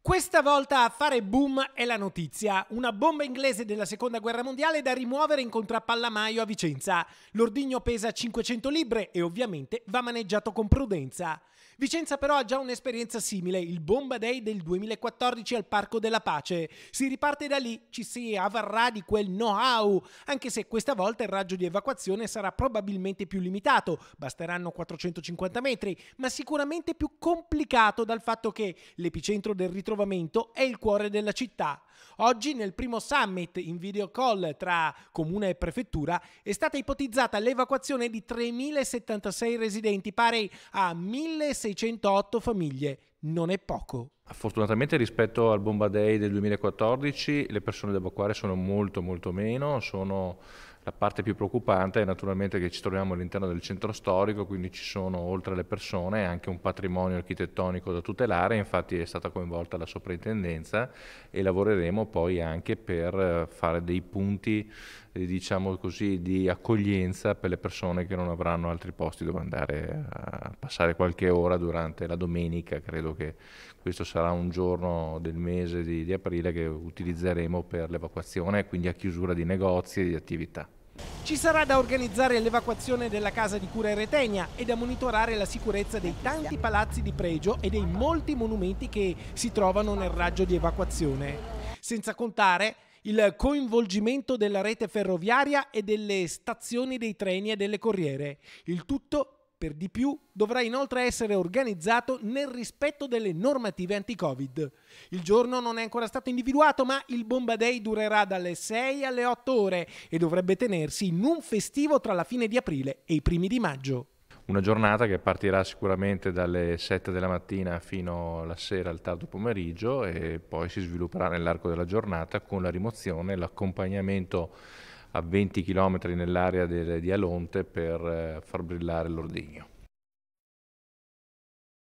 Questa volta a fare boom è la notizia, una bomba inglese della seconda guerra mondiale da rimuovere in contrappallamaio a Vicenza. L'ordigno pesa 500 libbre e ovviamente va maneggiato con prudenza. Vicenza però ha già un'esperienza simile, il Bomba Day del 2014 al Parco della Pace. Si riparte da lì, ci si avvarrà di quel know-how, anche se questa volta il raggio di evacuazione sarà probabilmente più limitato, basteranno 450 metri, ma sicuramente più complicato dal fatto che l'epicentro del ritrovamento ritrovamento è il cuore della città. Oggi nel primo summit in video call tra comune e prefettura è stata ipotizzata l'evacuazione di 3.076 residenti pari a 1.608 famiglie. Non è poco. Fortunatamente rispetto al Bomba Day del 2014 le persone da evacuare sono molto molto meno, sono la parte più preoccupante è naturalmente che ci troviamo all'interno del centro storico, quindi ci sono oltre alle persone anche un patrimonio architettonico da tutelare, infatti è stata coinvolta la soprintendenza e lavoreremo poi anche per fare dei punti eh, diciamo così, di accoglienza per le persone che non avranno altri posti dove andare a passare qualche ora durante la domenica, credo che questo sarà sarà un giorno del mese di, di aprile che utilizzeremo per l'evacuazione e quindi a chiusura di negozi e di attività. Ci sarà da organizzare l'evacuazione della casa di cura Eretenia e da monitorare la sicurezza dei tanti palazzi di pregio e dei molti monumenti che si trovano nel raggio di evacuazione. Senza contare il coinvolgimento della rete ferroviaria e delle stazioni dei treni e delle corriere. Il tutto per di più, dovrà inoltre essere organizzato nel rispetto delle normative anti-Covid. Il giorno non è ancora stato individuato, ma il Bomba Day durerà dalle 6 alle 8 ore e dovrebbe tenersi in un festivo tra la fine di aprile e i primi di maggio. Una giornata che partirà sicuramente dalle 7 della mattina fino alla sera, al tardo pomeriggio, e poi si svilupperà nell'arco della giornata con la rimozione, e l'accompagnamento a 20 km nell'area di Alonte per eh, far brillare l'ordigno.